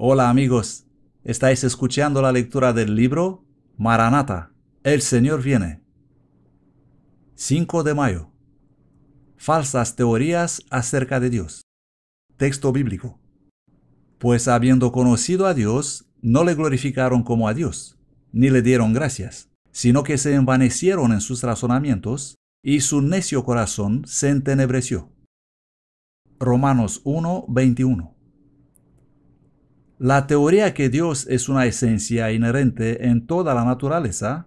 Hola amigos, estáis escuchando la lectura del libro Maranata, El Señor viene. 5 de mayo. Falsas teorías acerca de Dios. Texto bíblico. Pues habiendo conocido a Dios, no le glorificaron como a Dios, ni le dieron gracias, sino que se envanecieron en sus razonamientos, y su necio corazón se entenebreció. Romanos 1, 21. La teoría que Dios es una esencia inherente en toda la naturaleza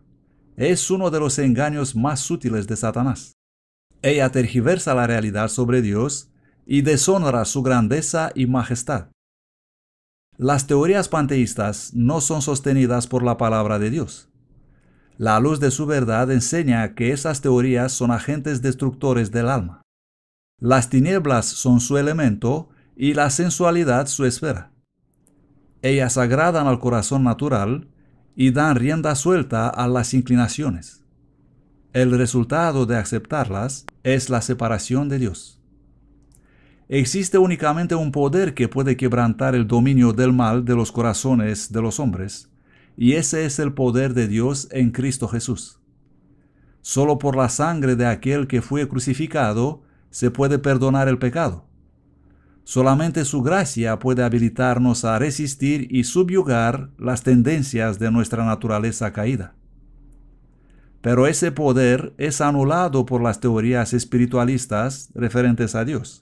es uno de los engaños más sutiles de Satanás. Ella tergiversa la realidad sobre Dios y deshonra su grandeza y majestad. Las teorías panteístas no son sostenidas por la palabra de Dios. La luz de su verdad enseña que esas teorías son agentes destructores del alma. Las tinieblas son su elemento y la sensualidad su esfera ellas agradan al corazón natural y dan rienda suelta a las inclinaciones. El resultado de aceptarlas es la separación de Dios. Existe únicamente un poder que puede quebrantar el dominio del mal de los corazones de los hombres, y ese es el poder de Dios en Cristo Jesús. Solo por la sangre de aquel que fue crucificado se puede perdonar el pecado. Solamente su gracia puede habilitarnos a resistir y subyugar las tendencias de nuestra naturaleza caída. Pero ese poder es anulado por las teorías espiritualistas referentes a Dios.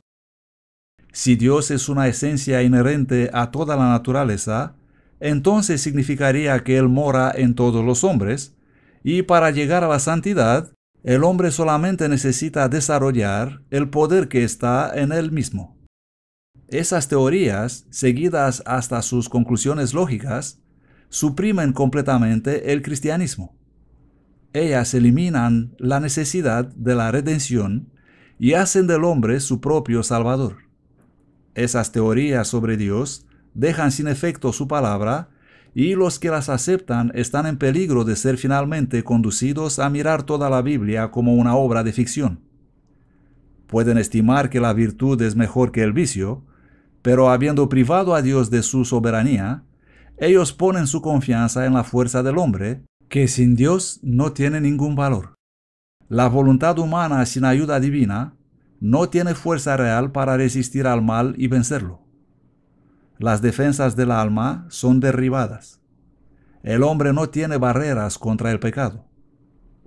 Si Dios es una esencia inherente a toda la naturaleza, entonces significaría que Él mora en todos los hombres, y para llegar a la santidad, el hombre solamente necesita desarrollar el poder que está en Él mismo. Esas teorías, seguidas hasta sus conclusiones lógicas, suprimen completamente el cristianismo. Ellas eliminan la necesidad de la redención y hacen del hombre su propio Salvador. Esas teorías sobre Dios dejan sin efecto su palabra y los que las aceptan están en peligro de ser finalmente conducidos a mirar toda la Biblia como una obra de ficción. Pueden estimar que la virtud es mejor que el vicio, pero habiendo privado a Dios de su soberanía, ellos ponen su confianza en la fuerza del hombre, que sin Dios no tiene ningún valor. La voluntad humana sin ayuda divina no tiene fuerza real para resistir al mal y vencerlo. Las defensas del alma son derribadas. El hombre no tiene barreras contra el pecado.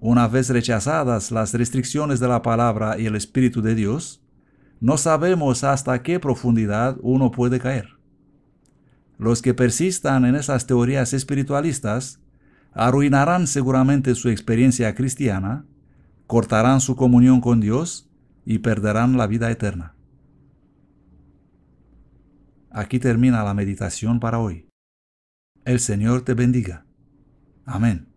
Una vez rechazadas las restricciones de la palabra y el Espíritu de Dios, no sabemos hasta qué profundidad uno puede caer. Los que persistan en esas teorías espiritualistas arruinarán seguramente su experiencia cristiana, cortarán su comunión con Dios y perderán la vida eterna. Aquí termina la meditación para hoy. El Señor te bendiga. Amén.